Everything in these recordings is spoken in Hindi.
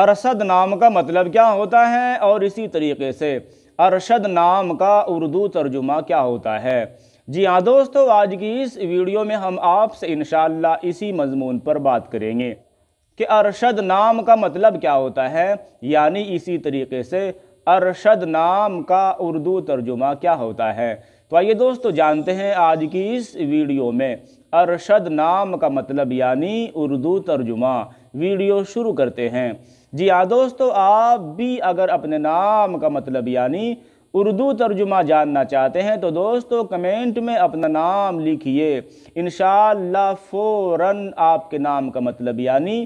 अरशद नाम का मतलब क्या होता है और इसी तरीके से अरशद नाम का उर्दू तर्जुमा क्या होता है जी हाँ दोस्तों आज की इस वीडियो में हम आपसे इन इसी मजमून पर बात करेंगे कि अरशद नाम का मतलब क्या होता है यानी इसी तरीके से अरशद नाम का उर्दू तर्जुमा क्या होता है तो आइए दोस्तों जानते हैं आज की इस वीडियो में अरशद नाम का मतलब यानी उर्दू तर्जुमा वीडियो शुरू करते हैं जी हाँ दोस्तों आप भी अगर अपने नाम का मतलब यानी उर्दू तर्जुमा जानना चाहते हैं तो दोस्तों कमेंट में अपना नाम लिखिए इन फौरन आपके नाम का मतलब यानी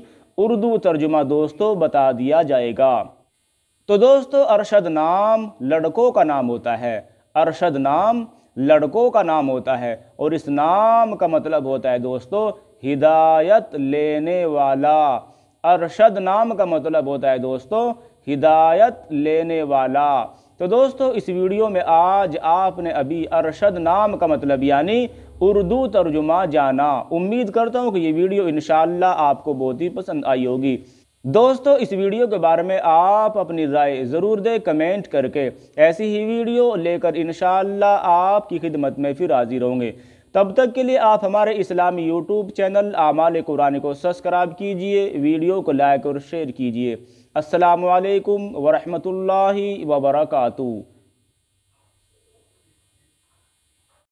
उर्दू तर्जुमा दोस्तों बता दिया जाएगा तो दोस्तों अरशद नाम लड़कों का नाम होता है अरशद नाम लड़कों का नाम होता है और इस नाम का मतलब होता है दोस्तों हिदायत लेने वाला अरशद नाम का मतलब होता है दोस्तों हिदायत लेने वाला तो दोस्तों इस वीडियो में आज आपने अभी अरशद नाम का मतलब यानी उर्दू तर्जुमा जाना उम्मीद करता हूँ कि ये वीडियो इन आपको बहुत ही पसंद आई होगी दोस्तों इस वीडियो के बारे में आप अपनी राय ज़रूर दें कमेंट करके ऐसी ही वीडियो लेकर इन आपकी खिदमत में फिर हाजिर होंगे तब तक के लिए आप हमारे इस्लामी यूट्यूब चैनल आमाल कुरान को सब्सक्राइब कीजिए वीडियो को लाइक और शेयर कीजिए असलकम वरहमल वबरकू